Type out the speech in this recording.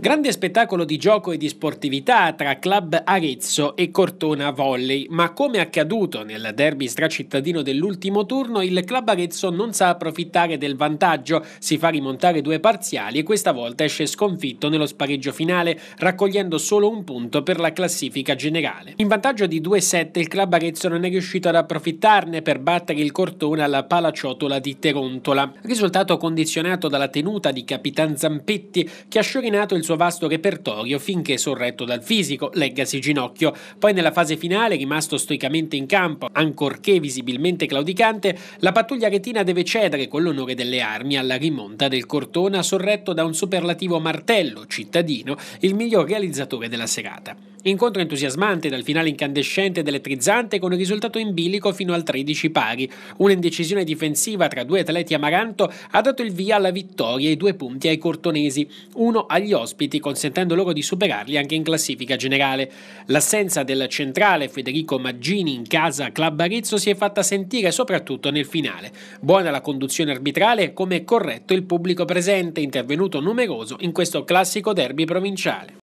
Grande spettacolo di gioco e di sportività tra Club Arezzo e Cortona Volley, ma come accaduto nel derby stracittadino dell'ultimo turno, il Club Arezzo non sa approfittare del vantaggio, si fa rimontare due parziali e questa volta esce sconfitto nello spareggio finale, raccogliendo solo un punto per la classifica generale. In vantaggio di 2-7 il Club Arezzo non è riuscito ad approfittarne per battere il Cortona alla palaciotola di Terontola, risultato condizionato dalla tenuta di Capitan Zampetti che ha sciorinato il suo suo vasto repertorio finché sorretto dal fisico, leggasi ginocchio. Poi nella fase finale, rimasto stoicamente in campo, ancorché visibilmente claudicante, la pattuglia retina deve cedere con l'onore delle armi alla rimonta del Cortona sorretto da un superlativo martello cittadino, il miglior realizzatore della serata. Incontro entusiasmante dal finale incandescente ed elettrizzante con il risultato in bilico fino al 13 pari. Un'indecisione difensiva tra due atleti amaranto ha dato il via alla vittoria e due punti ai cortonesi, uno agli ospiti consentendo loro di superarli anche in classifica generale. L'assenza del centrale Federico Maggini in casa Club Arezzo si è fatta sentire soprattutto nel finale. Buona la conduzione arbitrale come corretto il pubblico presente, intervenuto numeroso in questo classico derby provinciale.